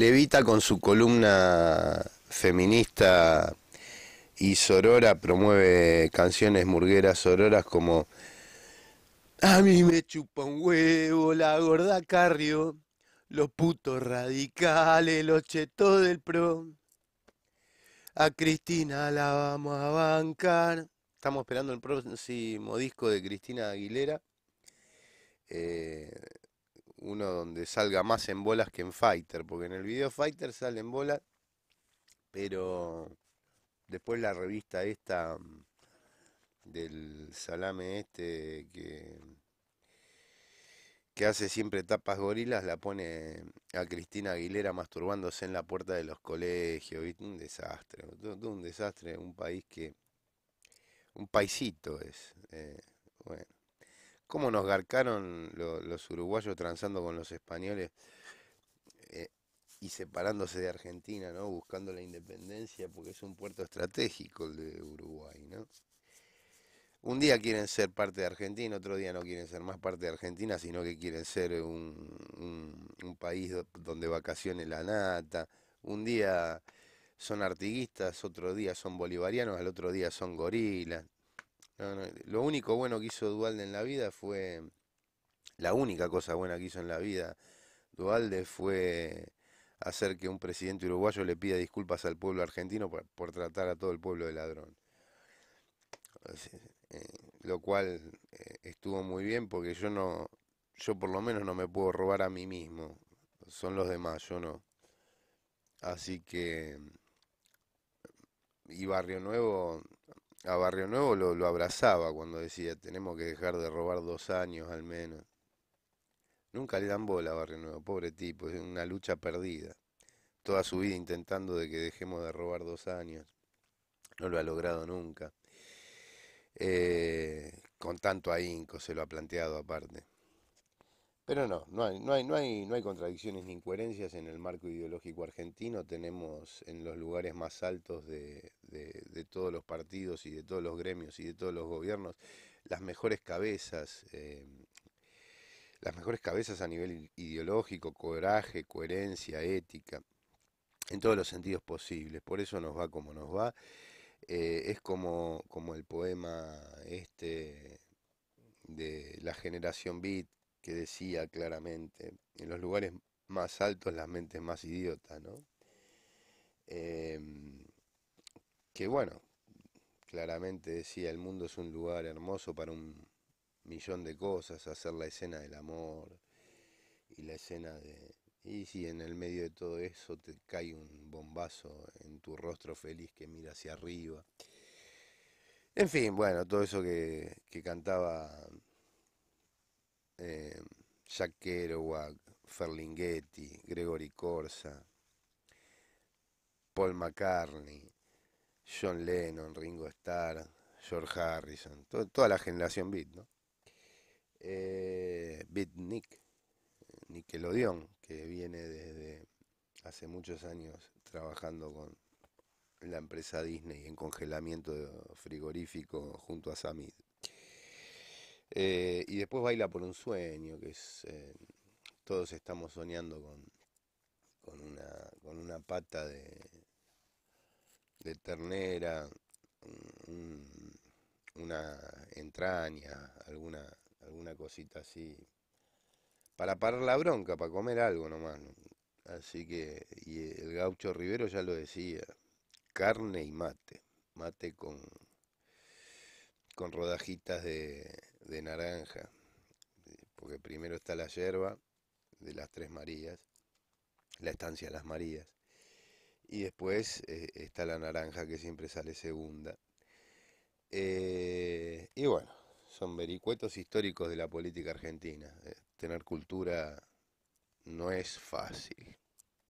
Levita con su columna feminista y sorora promueve canciones murgueras sororas como A mí me chupa un huevo la gorda Carrio, los putos radicales, los chetos del pro. A Cristina la vamos a bancar. Estamos esperando el próximo disco de Cristina Aguilera. Eh, uno donde salga más en bolas que en Fighter, porque en el video Fighter sale en bolas, pero después la revista esta mm, del salame este que, hace siempre tapas gorilas la pone a Cristina Aguilera masturbándose en la puerta de los colegios, un desastre, un desastre, un país que un paisito es, eh, bueno cómo nos garcaron los uruguayos transando con los españoles eh, y separándose de Argentina, ¿no? Buscando la independencia porque es un puerto estratégico el de Uruguay, ¿no? Un día quieren ser parte de Argentina, otro día no quieren ser más parte de Argentina, sino que quieren ser un, país donde vacacione la nata. Un día son artiguistas, otro día son bolivarianos, al otro día son gorilas lo único bueno que hizo Dualde en la vida fue. La única cosa buena que hizo en la vida Dualde fue hacer que un presidente uruguayo le pida disculpas al pueblo argentino por, tratar a todo el pueblo de ladrón. Eh, lo cual eh, estuvo muy bien porque yo no. Yo por lo menos no me puedo robar a mí mismo. Son los demás, yo no. Así que. Y Barrio Nuevo a Barrio Nuevo lo, abrazaba cuando decía, tenemos que dejar de robar dos años al menos. Nunca le dan bola a Barrio Nuevo, pobre tipo, es una lucha perdida. Toda su vida intentando de que dejemos de robar dos años. No lo ha logrado nunca. Eh, con tanto ahínco se lo ha planteado aparte. Pero no, no hay, no, hay, no, hay, no hay contradicciones ni incoherencias en el marco ideológico argentino. Tenemos en los lugares más altos de, todos los partidos y de todos los gremios y de todos los gobiernos las mejores cabezas, eh, las mejores cabezas a nivel ideológico, coraje, coherencia, ética, en todos los sentidos posibles. Por eso nos va como nos va. Eh, es como, como el poema este de la generación Beat que decía claramente, en los lugares más altos las mentes más idiota, ¿no? Em, que bueno, claramente decía, el mundo es un lugar hermoso para un millón de cosas, hacer la escena del amor y la escena de... Y si en el medio de todo eso te cae un bombazo en tu rostro feliz que mira hacia arriba. En fin, bueno, todo eso que cantaba eh, Jack Kerouac, Ferlinghetti, Gregory Corsa, Paul McCartney, John Lennon, Ringo Starr, George Harrison, toda la generación Beat, ¿no? Eh, Nick, Nickelodeon, que viene desde hace muchos años trabajando con la empresa Disney en congelamiento frigorífico junto a Samid. Eh, y después baila por un sueño, que es. Eh, todos estamos soñando con, con, una, con una pata de, de ternera, una entraña, alguna, alguna cosita así. Para parar la bronca, para comer algo nomás. Así que, y el gaucho Rivero ya lo decía, carne y mate, mate con, con rodajitas de, de naranja, porque primero está la yerba de las Tres Marías, la estancia de las Marías, y después eh, está la naranja que siempre sale segunda. Eh, y bueno, son vericuetos históricos de la política argentina. Eh, tener cultura no es fácil.